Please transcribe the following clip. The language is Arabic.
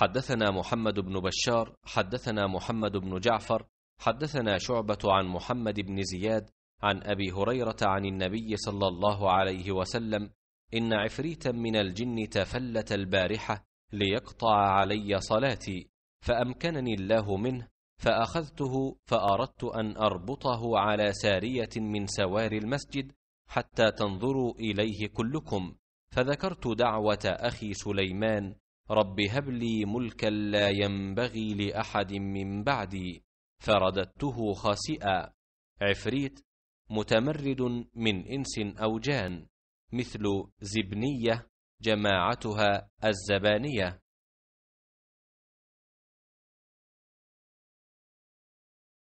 حدثنا محمد بن بشار حدثنا محمد بن جعفر حدثنا شعبة عن محمد بن زياد عن أبي هريرة عن النبي صلى الله عليه وسلم إن عفريتا من الجن تفلت البارحة ليقطع علي صلاتي فأمكنني الله منه فأخذته فأردت أن أربطه على سارية من سواري المسجد حتى تنظروا إليه كلكم فذكرت دعوة أخي سليمان رب هب لي ملكا لا ينبغي لأحد من بعدي فرددته خاسئا عفريت متمرد من إنس أو جان مثل زبنية جماعتها الزبانية